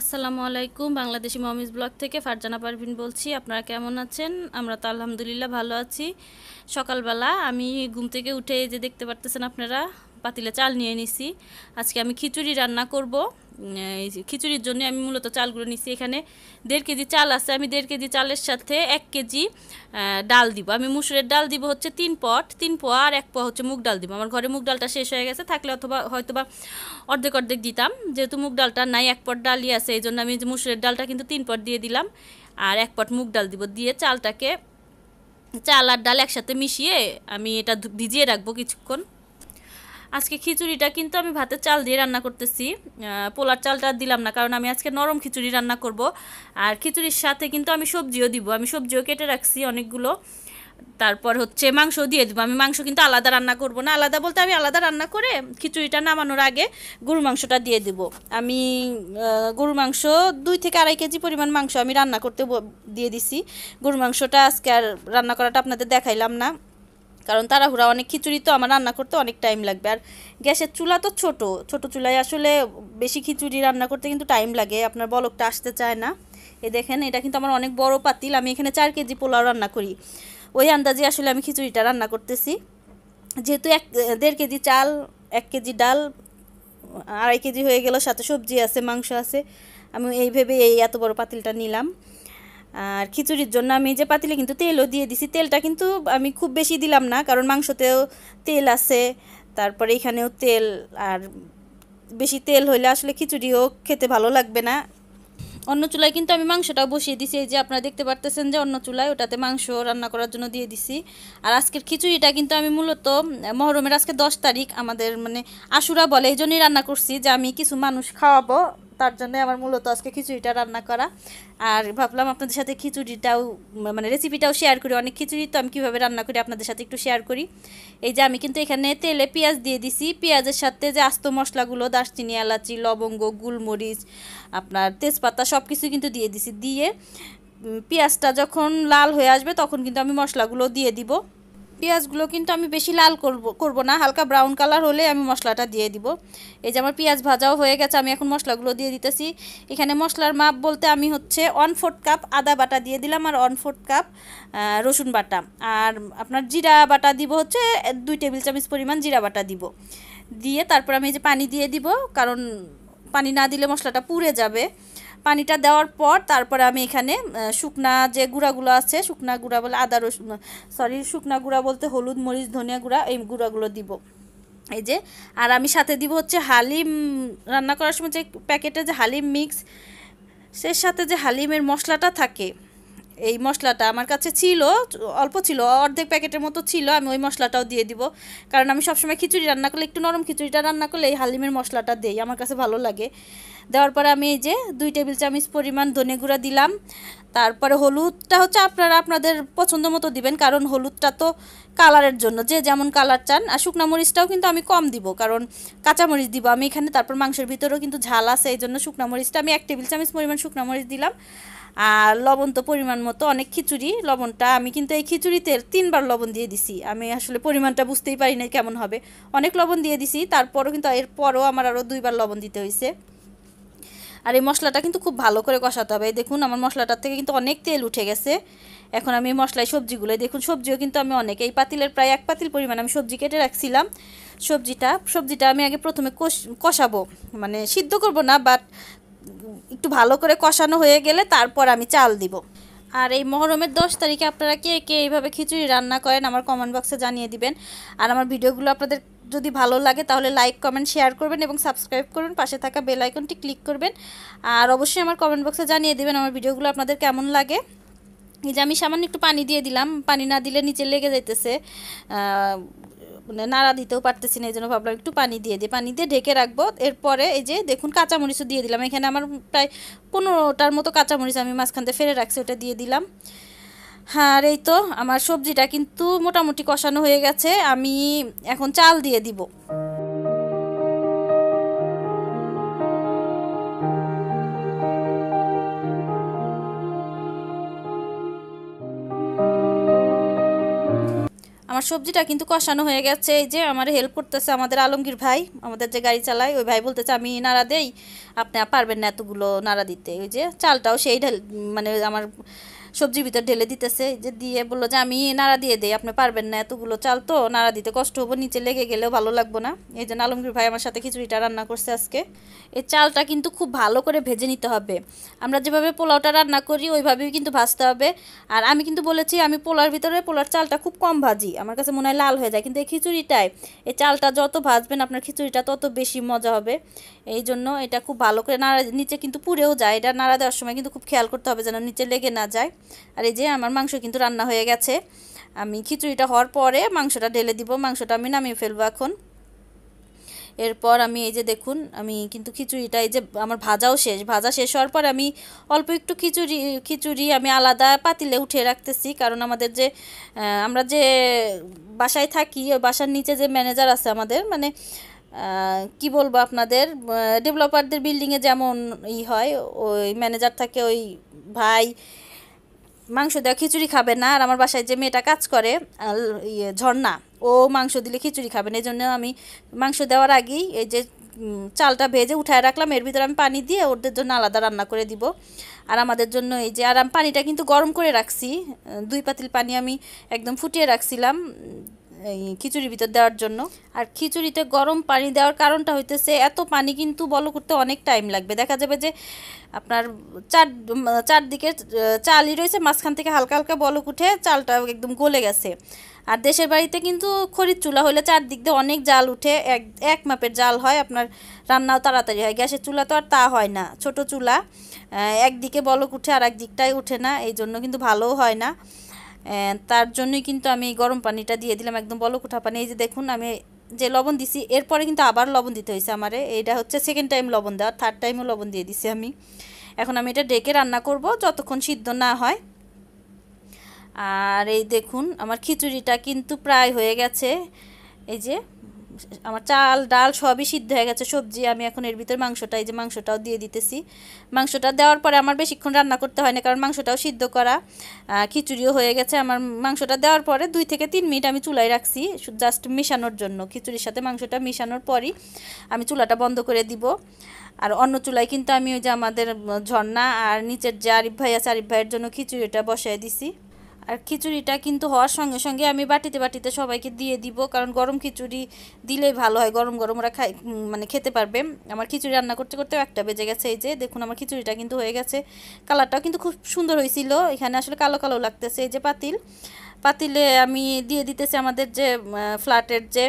আসসালামু আলাইকুম বাংলাদেশি মমিজ ব্লগ থেকে ফারজানা পারভিন বলছি আপনারা কেমন আছেন আমরা তো আলহামদুলিল্লাহ ভালো আছি সকালবেলা আমি ঘুম থেকে উঠে যে দেখতে পারতেছেন আপনারা পাতিলে চাল নিয়ে নিছি আজকে আমি খিচুড়ি রান্না করব খিচুড়ির জন্য আমি মূলত চালগুলো নিচ্ছি এখানে দেড় কেজি চাল আছে আমি দেড় কেজি চালের সাথে এক কেজি ডাল দিব আমি মুসুরের ডাল দিব হচ্ছে তিন পট তিন পো আর এক পোয়া হচ্ছে মুগ ডাল দিব আমার ঘরে মুগ ডালটা শেষ হয়ে গেছে থাকলে অথবা হয়তোবা অর্ধেক অর্ধেক দিতাম যেহেতু মুগ ডালটা নাই এক পট ডালই আছে এই জন্য আমি মুসুরের ডালটা কিন্তু তিন পট দিয়ে দিলাম আর এক পট মুগ ডাল দিব দিয়ে চালটাকে চাল আর ডাল একসাথে মিশিয়ে আমি এটা ভিজিয়ে রাখবো কিছুক্ষণ আজকে খিচুড়িটা কিন্তু আমি ভাতের চাল দিয়ে রান্না করতেছি পোলার চালটা দিলাম না কারণ আমি আজকে নরম খিচুড়ি রান্না করব আর খিচুড়ির সাথে কিন্তু আমি সবজিও দিব আমি সবজিও কেটে রাখছি অনেকগুলো তারপর হচ্ছে মাংস দিয়ে দেবো আমি মাংস কিন্তু আলাদা রান্না করব না আলাদা বলতে আমি আলাদা রান্না করে খিচুড়িটা নামানোর আগে গরুর মাংসটা দিয়ে দেব আমি গরুর মাংস দুই থেকে আড়াই কেজি পরিমাণ মাংস আমি রান্না করতে দিয়ে দিছি গরুর মাংসটা আজকে আর রান্না করাটা আপনাদের দেখাইলাম না কারণ তাড়াহুড়া অনেক খিচুড়ি তো আমার রান্না করতে অনেক টাইম লাগবে আর গ্যাসের চুলা তো ছোট ছোট চুলায় আসলে বেশি খিচুড়ি রান্না করতে কিন্তু টাইম লাগে আপনার বলকটা আসতে চায় না এ দেখেন এটা কিন্তু আমার অনেক বড় পাতিল আমি এখানে চার কেজি পোলাও রান্না করি ওই আন্দাজে আসলে আমি খিচুড়িটা রান্না করতেছি যেহেতু এক দেড় কেজি চাল এক কেজি ডাল আড়াই কেজি হয়ে গেল সাথে সবজি আছে মাংস আছে আমি এইভাবে এই এত বড় পাতিলটা নিলাম আর খিচুড়ির জন্য আমি যে পাতিলে কিন্তু তেলও দিয়ে দিছি তেলটা কিন্তু আমি খুব বেশি দিলাম না কারণ মাংসতেও তেল আছে তারপরে এখানেও তেল আর বেশি তেল হইলে আসলে খিচুড়িও খেতে ভালো লাগবে না অন্য চুলায় কিন্তু আমি মাংসটাও বসিয়ে দিছি এই যে আপনারা দেখতে পারতেছেন যে অন্য চুলায় ওটাতে মাংস রান্না করার জন্য দিয়ে দিছি আর আজকের খিচুড়িটা কিন্তু আমি মূলত মহরমের আজকে দশ তারিখ আমাদের মানে আশুরা বলে এই জন্যই রান্না করছি যে আমি কিছু মানুষ খাওয়াবো তার জন্য আমার মূলত আজকে খিচুড়িটা রান্না করা আর ভাবলাম আপনাদের সাথে খিচুড়িটাও মানে রেসিপিটাও শেয়ার করি অনেক খিচুড়ি তো আমি কীভাবে রান্না করি আপনাদের সাথে একটু শেয়ার করি এই যে আমি কিন্তু এখানে তেলে পেঁয়াজ দিয়ে দিছি পেঁয়াজের সাথে যে আস্ত মশলাগুলো দারচিনি এলাচি লবঙ্গ গুলমরিচ আপনার তেজপাতা সব কিছু কিন্তু দিয়ে দিছি দিয়ে পেঁয়াজটা যখন লাল হয়ে আসবে তখন কিন্তু আমি মশলাগুলো দিয়ে দিব পেঁয়াজগুলো কিন্তু আমি বেশি লাল করব করব না হালকা ব্রাউন কালার হলে আমি মশলাটা দিয়ে দিব এই যে আমার পেঁয়াজ ভাজাও হয়ে গেছে আমি এখন মশলাগুলো দিয়ে দিতেছি এখানে মশলার মাপ বলতে আমি হচ্ছে ওয়ান ফোর্থ কাপ আদা বাটা দিয়ে দিলাম আর ওয়ান ফোর্থ কাপ রসুন বাটা আর আপনার জিরা বাটা দিব হচ্ছে দুই টেবিল চামচ পরিমাণ জিরা বাটা দিব দিয়ে তারপর আমি এই যে পানি দিয়ে দিব কারণ পানি না দিলে মশলাটা পুড়ে যাবে পানিটা দেওয়ার পর তারপরে আমি এখানে শুকনা যে গুঁড়াগুলো আছে শুকনা গুঁড়া বলে আদা রসুন সরি শুকনা গুঁড়া বলতে হলুদ মরিচ ধনিয়া গুঁড়া এই গুঁড়াগুলো দিব এই যে আর আমি সাথে দিব হচ্ছে হালিম রান্না করার সময় যে প্যাকেটে যে হালিম মিক্স সেই সাথে যে হালিমের মশলাটা থাকে এই মশলাটা আমার কাছে ছিল অল্প ছিল অর্ধেক প্যাকেটের মতো ছিল আমি ওই মশলাটাও দিয়ে দিব কারণ আমি সবসময় খিচুড়ি রান্না করলে একটু নরম খিচুড়িটা রান্না করলে এই হালিমের মশলাটা দেই আমার কাছে ভালো লাগে দেওয়ার পরে আমি এই যে দুই টেবিল চামচ পরিমাণ ধনে গুঁড়া দিলাম তারপরে হলুদটা হচ্ছে আপনারা আপনাদের পছন্দ মতো দিবেন কারণ হলুদটা তো কালারের জন্য যে যেমন কালার চান আর শুকনা মরিচটাও কিন্তু আমি কম দিব কারণ কাঁচামরিচ দিব আমি এখানে তারপর মাংসের ভিতরেও কিন্তু ঝাল আছে এই জন্য শুকনা মরিচটা আমি এক টেবিল চামচ পরিমাণ শুকনা মরিচ দিলাম আর লবণ তো পরিমাণ মতো অনেক খিচুড়ি লবণটা আমি কিন্তু এই খিচুড়িতে তিনবার লবণ দিয়ে দিছি আমি আসলে পরিমাণটা বুঝতেই পারি না কেমন হবে অনেক লবণ দিয়ে দিছি তারপরও কিন্তু এরপরও আমার আরও দুইবার লবণ দিতে হয়েছে আর এই মশলাটা কিন্তু খুব ভালো করে কষাতে হবে দেখুন আমার মশলাটার থেকে কিন্তু অনেক তেল উঠে গেছে এখন আমি মশলায় সবজিগুলো দেখুন সবজিও কিন্তু আমি অনেক এই পাতিলের প্রায় এক পাতিল পরিমাণ আমি সবজি কেটে রাখছিলাম সবজিটা সবজিটা আমি আগে প্রথমে কষাবো মানে সিদ্ধ করব না বাট একটু ভালো করে কষানো হয়ে গেলে তারপর আমি চাল দিব আর এই মহরমের দশ তারিখে আপনারা কে কে এইভাবে খিচুড়ি রান্না করেন আমার কমেন্ট বক্সে জানিয়ে দিবেন আর আমার ভিডিওগুলো আপনাদের যদি ভালো লাগে তাহলে লাইক কমেন্ট শেয়ার করবেন এবং সাবস্ক্রাইব করুন পাশে থাকা বেল আইকনটি ক্লিক করবেন আর অবশ্যই আমার কমেন্ট বক্সে জানিয়ে দিবেন আমার ভিডিওগুলো আপনাদের কেমন লাগে এই যে আমি সামান্য একটু পানি দিয়ে দিলাম পানি না দিলে নিচে লেগে যাইতেছে মানে নাড়া দিতেও পারতেছি না এই জন্য ভাবলাম একটু পানি দিয়ে দিই পানি দিয়ে ঢেকে রাখবো এরপরে এই যে দেখুন কাঁচামরিচও দিয়ে দিলাম এখানে আমার প্রায় পনেরোটার মতো কাঁচামরিচ আমি মাঝখান থেকে ফেলে রাখছি ওটা দিয়ে দিলাম হ্যাঁ আর এই তো আমার সবজিটা কিন্তু মোটামুটি কষানো হয়ে গেছে আমি এখন চাল দিয়ে দিব আমার সবজিটা কিন্তু কষানো হয়ে গেছে এই যে আমার হেল্প করতেছে আমাদের আলমগীর ভাই আমাদের যে গাড়ি চালায় ওই ভাই বলতেছে আমি নাড়া দেই আপনি পারবেন না এতগুলো নাড়া দিতে ওই যে চালটাও সেই মানে আমার সবজির ভিতর ঢেলে দিতেছে যে দিয়ে বললো যে আমি নাড়া দিয়ে দেই আপনি পারবেন না এতগুলো চাল তো নাড়া দিতে কষ্ট হবো নিচে লেগে গেলেও ভালো লাগবো না এই যে আলমগীর ভাই আমার সাথে খিচুড়িটা রান্না করছে আজকে এই চালটা কিন্তু খুব ভালো করে ভেজে নিতে হবে আমরা যেভাবে পোলাওটা রান্না করি ওইভাবেই কিন্তু ভাজতে হবে আর আমি কিন্তু বলেছি আমি পোলার ভিতরে পোলার চালটা খুব কম ভাজি আমার কাছে মনে হয় লাল হয়ে যায় কিন্তু এই খিচুড়িটায় এই চালটা যত ভাজবেন আপনার খিচুড়িটা তত বেশি মজা হবে এই জন্য এটা খুব ভালো করে নাড়া নিচে কিন্তু পুড়েও যায় এটা নাড়া দেওয়ার সময় কিন্তু খুব খেয়াল করতে হবে যেন নিচে লেগে না যায় আর এই যে আমার মাংস কিন্তু রান্না হয়ে গেছে আমি খিচুড়িটা হওয়ার পরে মাংসটা ঢেলে দিব মাংসটা আমি নামিয়ে ফেলবো এখন এরপর আমি এই যে দেখুন আমি কিন্তু খিচুড়িটা এই যে আমার ভাজাও শেষ ভাজা শেষ হওয়ার পর আমি অল্প একটু খিচুড়ি খিচুড়ি আমি আলাদা পাতিলে উঠিয়ে রাখতেছি কারণ আমাদের যে আমরা যে বাসায় থাকি ওই বাসার নিচে যে ম্যানেজার আছে আমাদের মানে কি বলবো আপনাদের ডেভেলপারদের বিল্ডিংয়ে যেমন ই হয় ওই ম্যানেজার থাকে ওই ভাই মাংস দেওয়া খিচুড়ি খাবে না আর আমার বাসায় যে মেয়েটা কাজ করে ইয়ে ঝর্ণা ও মাংস দিলে খিচুড়ি খাবে না এই জন্য আমি মাংস দেওয়ার আগেই এই যে চালটা ভেজে উঠায় রাখলাম এর ভিতরে আমি পানি দিয়ে ওদের জন্য আলাদা রান্না করে দিব আর আমাদের জন্য এই যে আর আমি পানিটা কিন্তু গরম করে রাখছি দুই পাতিল পানি আমি একদম ফুটিয়ে রাখছিলাম খিচুড়ির ভিতর দেওয়ার জন্য আর খিচুড়িতে গরম পানি দেওয়ার কারণটা হইতেছে এত পানি কিন্তু বলো করতে অনেক টাইম লাগবে দেখা যাবে যে আপনার চার চারদিকে চালই রয়েছে মাঝখান থেকে হালকা হালকা বলক উঠে চালটা একদম গলে গেছে আর দেশের বাড়িতে কিন্তু খরিদ চুলা হলে চারদিক দিয়ে অনেক জাল উঠে এক এক মাপের জাল হয় আপনার রান্নাও তাড়াতাড়ি হয় গ্যাসের চুলা তো আর তা হয় না ছোট চুলা একদিকে বলক উঠে আর একদিকটাই উঠে না এই জন্য কিন্তু ভালোও হয় না তার জন্যই কিন্তু আমি গরম পানিটা দিয়ে দিলাম একদম বলকুঠা পানি এই যে দেখুন আমি যে লবণ দিছি এরপরে কিন্তু আবার লবণ দিতে হয়েছে আমারে এইটা হচ্ছে সেকেন্ড টাইম লবণ দেওয়া থার্ড টাইমও লবণ দিয়ে দিছি আমি এখন আমি এটা ডেকে রান্না করব যতক্ষণ সিদ্ধ না হয় আর এই দেখুন আমার খিচুড়িটা কিন্তু প্রায় হয়ে গেছে এই যে আমার চাল ডাল সবই সিদ্ধ হয়ে গেছে সবজি আমি এখন এর ভিতরে মাংসটা এই যে মাংসটাও দিয়ে দিতেছি মাংসটা দেওয়ার পরে আমার বেশিক্ষণ রান্না করতে হয় না কারণ মাংসটাও সিদ্ধ করা খিচুড়িও হয়ে গেছে আমার মাংসটা দেওয়ার পরে দুই থেকে তিন মিনিট আমি চুলায় রাখছি জাস্ট মিশানোর জন্য খিচুড়ির সাথে মাংসটা মিশানোর পরই আমি চুলাটা বন্ধ করে দিব আর অন্য চুলায় কিন্তু আমি ওই যে আমাদের ঝর্ণা আর নিচের যে আরিফ ভাই আছে আরিফ ভাইয়ের জন্য খিচুড়িটা বসায় দিছি আর খিচুড়িটা কিন্তু হওয়ার সঙ্গে সঙ্গে আমি বাটিতে বাটিতে সবাইকে দিয়ে দিব কারণ গরম খিচুড়ি দিলেই ভালো হয় গরম গরম ওরা খাই মানে খেতে পারবে আমার খিচুড়ি রান্না করতে করতেও একটা বেজে গেছে এই যে দেখুন আমার খিচুড়িটা কিন্তু হয়ে গেছে কালারটাও কিন্তু খুব সুন্দর হয়েছিল এখানে আসলে কালো কালো লাগতেছে এই যে পাতিল পাতিলে আমি দিয়ে দিতেছি আমাদের যে ফ্ল্যাটের যে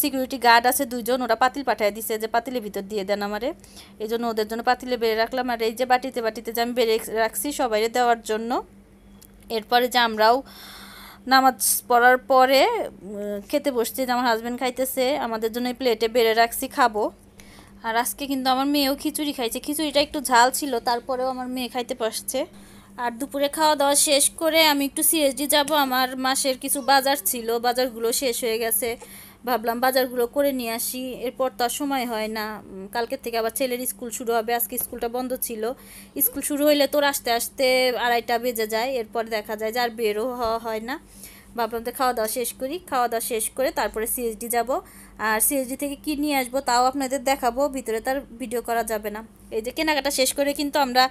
সিকিউরিটি গার্ড আছে দুজন ওরা পাতিল পাঠিয়ে দিছে যে পাতিলের ভিতর দিয়ে দেন আমারে এই জন্য ওদের জন্য পাতিলে বেড়ে রাখলাম আর এই যে বাটিতে বাটিতে যে আমি বেড়ে রাখছি সবাই দেওয়ার জন্য এরপরে যে আমরাও নামাজ পড়ার পরে খেতে বসছি আমার হাজব্যান্ড খাইতেছে আমাদের জন্য প্লেটে বেড়ে রাখছি খাবো আর আজকে কিন্তু আমার মেয়েও খিচুড়ি খাইছে খিচুড়িটা একটু ঝাল ছিল তারপরেও আমার মেয়ে খাইতে পারছে আর দুপুরে খাওয়া দাওয়া শেষ করে আমি একটু সিএসডি যাব আমার মাসের কিছু বাজার ছিল বাজারগুলো শেষ হয়ে গেছে ভাবলাম বাজারগুলো করে নিয়ে আসি এরপর তো আর সময় হয় না কালকের থেকে আবার ছেলের স্কুল শুরু হবে আজকে স্কুলটা বন্ধ ছিল স্কুল শুরু হইলে তোর আসতে আসতে আড়াইটা বেজে যায় এরপর দেখা যায় যার বেরও হওয়া হয় না ভাবলাম তো খাওয়া দাওয়া শেষ করি খাওয়া দাওয়া শেষ করে তারপরে সিএসডি যাব আর সিএসডি থেকে কি নিয়ে আসবো তাও আপনাদের দেখাবো ভিতরে তার ভিডিও করা যাবে না এই যে কেনাকাটা শেষ করে কিন্তু আমরা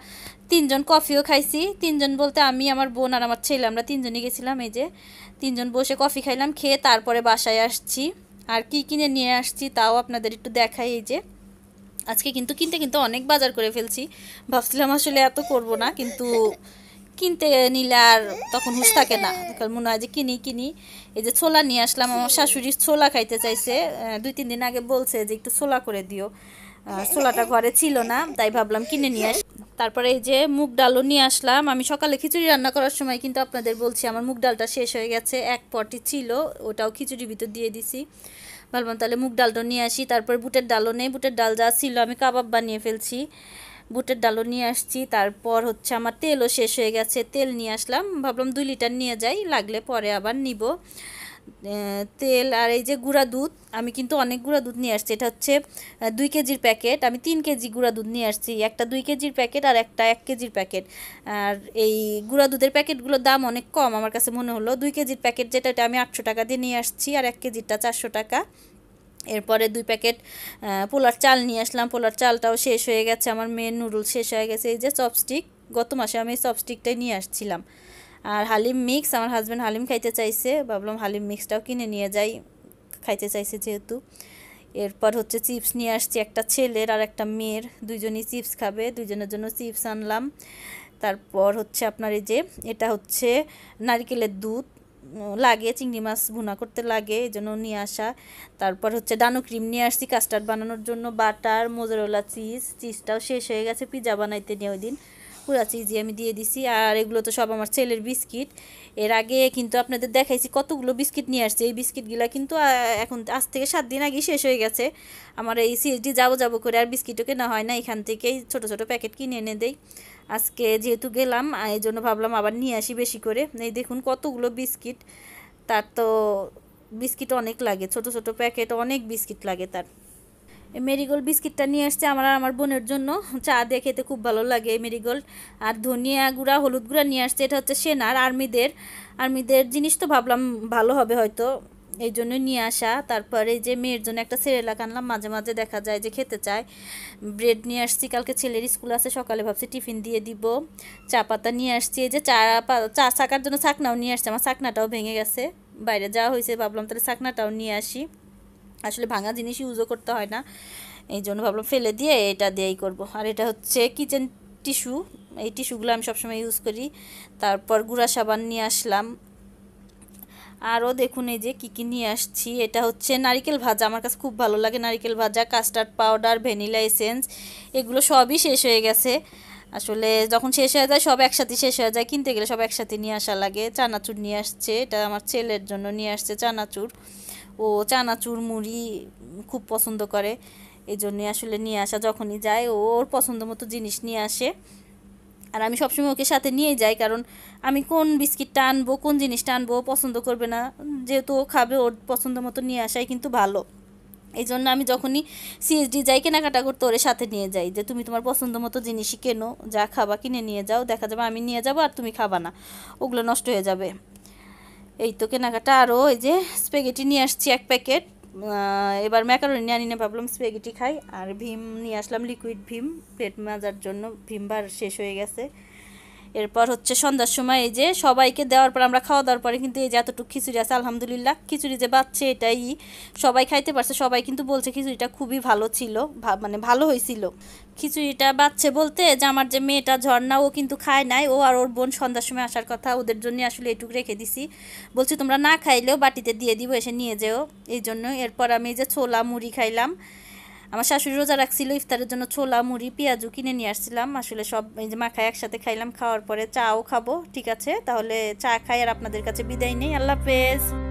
তিনজন কফিও খাইছি তিনজন বলতে আমি আমার বোন আর আমার ছেলে আমরা তিনজনই গেছিলাম এই যে তিনজন বসে কফি খাইলাম খেয়ে তারপরে বাসায় আসছি আর কি কিনে নিয়ে আসছি তাও আপনাদের একটু দেখাই এই যে আজকে কিন্তু কিনতে কিন্তু অনেক বাজার করে ফেলছি ভাবছিলাম আসলে এত করব না কিন্তু কিনতে নিলে আর তখন হুশ থাকে না তখন মনে হয় যে কিনি কিনি এই যে ছোলা নিয়ে আসলাম আমার শাশুড়ি ছোলা খাইতে চাইছে দুই তিন দিন আগে বলছে যে একটু ছোলা করে দিও ছোলাটা ঘরে ছিল না তাই ভাবলাম কিনে নিয়ে আস তারপরে এই যে মুগ ডালও নিয়ে আসলাম আমি সকালে খিচুড়ি রান্না করার সময় কিন্তু আপনাদের বলছি আমার মুগ ডালটা শেষ হয়ে গেছে এক পটি ছিল ওটাও খিচুড়ির ভিতর দিয়ে দিছি ভাবলাম তাহলে মুগ ডালটা নিয়ে আসি তারপর বুটের ডালও নেই বুটের ডাল যা ছিল আমি কাবাব বানিয়ে ফেলছি বুটের ডালও নিয়ে আসছি তারপর হচ্ছে আমার তেলও শেষ হয়ে গেছে তেল নিয়ে আসলাম ভাবলাম দুই লিটার নিয়ে যাই লাগলে পরে আবার নিব তেল আর এই যে গুঁড়া দুধ আমি কিন্তু অনেক গুঁড়া দুধ নিয়ে আসছি এটা হচ্ছে দুই কেজির প্যাকেট আমি তিন কেজি গুঁড়া দুধ নিয়ে আসছি একটা দুই কেজির প্যাকেট আর একটা এক কেজির প্যাকেট আর এই গুঁড়া দুধের প্যাকেটগুলোর দাম অনেক কম আমার কাছে মনে হলো দুই কেজির প্যাকেট যেটা আমি আটশো টাকা দিয়ে নিয়ে আসছি আর এক কেজিরটা চারশো টাকা এরপরে দুই প্যাকেট পোলার চাল নিয়ে আসলাম পোলার চালটাও শেষ হয়ে গেছে আমার মেয়ের নুডলস শেষ হয়ে গেছে এই যে চপস্টিক গত মাসে আমি চপস্টিকটাই নিয়ে আসছিলাম আর হালিম মিক্স আমার হাজব্যান্ড হালিম খাইতে চাইছে ভাবলাম হালিম মিক্সটাও কিনে নিয়ে যাই খাইতে চাইছে যেহেতু এরপর হচ্ছে চিপস নিয়ে আসছি একটা ছেলের আর একটা মেয়ের দুইজনই চিপস খাবে দুইজনের জন্য চিপস আনলাম তারপর হচ্ছে আপনার এই যে এটা হচ্ছে নারকেলের দুধ লাগে চিংড়ি মাছ ভুনা করতে লাগে এই জন্য নিয়ে আসা তারপর হচ্ছে ডানো ক্রিম নিয়ে আসছি কাস্টার্ড বানানোর জন্য বাটার মোজারোলা চিজ চিজটাও শেষ হয়ে গেছে পিজা বানাইতে নিয়ে ওই দিন পুরা চিজি আমি দিয়ে দিছি আর এগুলো তো সব আমার ছেলের বিস্কিট এর আগে কিন্তু আপনাদের দেখাইছি কতগুলো বিস্কিট নিয়ে আসছে এই বিস্কিটগুলো কিন্তু এখন আজ থেকে সাত দিন আগে শেষ হয়ে গেছে আমার এই সিএসডি যাবো যাবো করে আর বিস্কিটও কেনা হয় না এখান থেকেই ছোট ছোট প্যাকেট কিনে এনে দেই আজকে যেহেতু গেলাম এই জন্য ভাবলাম আবার নিয়ে আসি বেশি করে এই দেখুন কতগুলো বিস্কিট তার তো বিস্কিট অনেক লাগে ছোট ছোট প্যাকেট অনেক বিস্কিট লাগে তার মেরিগোল্ড বিস্কিটটা নিয়ে এসছে আমার আমার বোনের জন্য চা দিয়ে খেতে খুব ভালো লাগে মেরিগোল্ড আর ধনিয়া গুঁড়া হলুদ গুঁড়া নিয়ে আসছে এটা হচ্ছে সেনার আর্মিদের আর্মিদের জিনিস তো ভাবলাম ভালো হবে হয়তো এই জন্য নিয়ে আসা তারপরে যে মেয়ের জন্য একটা সেরেলাক আনলাম মাঝে মাঝে দেখা যায় যে খেতে চায় ব্রেড নিয়ে আসছি কালকে ছেলের স্কুল আছে সকালে ভাবছি টিফিন দিয়ে দিব চা পাতা নিয়ে আসছি এই যে চা চা ছাকার জন্য ছাকনাও নিয়ে আসছে আমার ছাকনাটাও ভেঙে গেছে বাইরে যাওয়া হয়েছে ভাবলাম তাহলে ছাকনাটাও নিয়ে আসি আসলে ভাঙা জিনিস ইউজও করতে হয় না এই জন্য ভাবলাম ফেলে দিয়ে এটা দিয়েই করব আর এটা হচ্ছে কিচেন টিস্যু এই টিস্যুগুলো আমি সবসময় ইউজ করি তারপর গুঁড়া সাবান নিয়ে আসলাম আরও দেখুন এই যে কী কী নিয়ে আসছি এটা হচ্ছে নারিকেল ভাজা আমার কাছে খুব ভালো লাগে নারিকেল ভাজা কাস্টার্ড পাউডার ভ্যানিলা এসেন্স এগুলো সবই শেষ হয়ে গেছে আসলে যখন শেষ হয়ে যায় সব একসাথে শেষ হয়ে যায় কিনতে গেলে সব একসাথে নিয়ে আসা লাগে চানাচুর নিয়ে আসছে এটা আমার ছেলের জন্য নিয়ে আসছে চানাচুর ও চানাচুর মুড়ি খুব পছন্দ করে এই জন্যে আসলে নিয়ে আসা যখনই যায় ওর পছন্দ মতো জিনিস নিয়ে আসে আর আমি সবসময় ওকে সাথে নিয়ে যাই কারণ আমি কোন বিস্কিটটা আনবো কোন জিনিসটা আনবো পছন্দ করবে না যেহেতু ও খাবে ওর পছন্দ মতো নিয়ে আসাই কিন্তু ভালো এই জন্য আমি যখনই সিএসডি যাই কেনাকাটা করতে ওর সাথে নিয়ে যাই যে তুমি তোমার পছন্দ মতো জিনিসই কেনো যা খাবা কিনে নিয়ে যাও দেখা যাবে আমি নিয়ে যাবো আর তুমি খাবা না ওগুলো নষ্ট হয়ে যাবে এই তো কেনাকাটা আরও এই যে স্পেগেটি নিয়ে আসছি এক প্যাকেট এবার নিয়ে আনি না ভাবলাম স্পেগেটি খাই আর ভীম নিয়ে আসলাম লিকুইড ভীম প্লেট মাজার জন্য ভীমবার শেষ হয়ে গেছে এরপর হচ্ছে সন্ধ্যার সময় এই যে সবাইকে দেওয়ার পর আমরা খাওয়া দাওয়ার পরে কিন্তু এই যে এতটুকু খিচুড়ি আছে আলহামদুলিল্লাহ খিচুড়ি যে বাচ্চে এটাই সবাই খাইতে পারছে সবাই কিন্তু বলছে খিচুড়িটা খুবই ভালো ছিল মানে ভালো হয়েছিল খিচুড়িটা বাচ্চে বলতে যে আমার যে মেয়েটা ঝর্ণা ও কিন্তু খায় নাই ও আর ওর বোন সন্ধ্যার সময় আসার কথা ওদের জন্য আসলে এটুকু রেখে দিছি বলছি তোমরা না খাইলেও বাটিতে দিয়ে দিব এসে নিয়ে যেও এই জন্য এরপর আমি যে ছোলা মুড়ি খাইলাম আমার শাশুড়ি রোজা রাখছিল ইফতারের জন্য ছোলা মুড়ি পেঁয়াজু কিনে নিয়ে আসছিলাম আসলে সব এই যে মাখায় একসাথে খাইলাম খাওয়ার পরে চাও খাবো ঠিক আছে তাহলে চা খাই আর আপনাদের কাছে বিদায় নেই আল্লাহ হাফেজ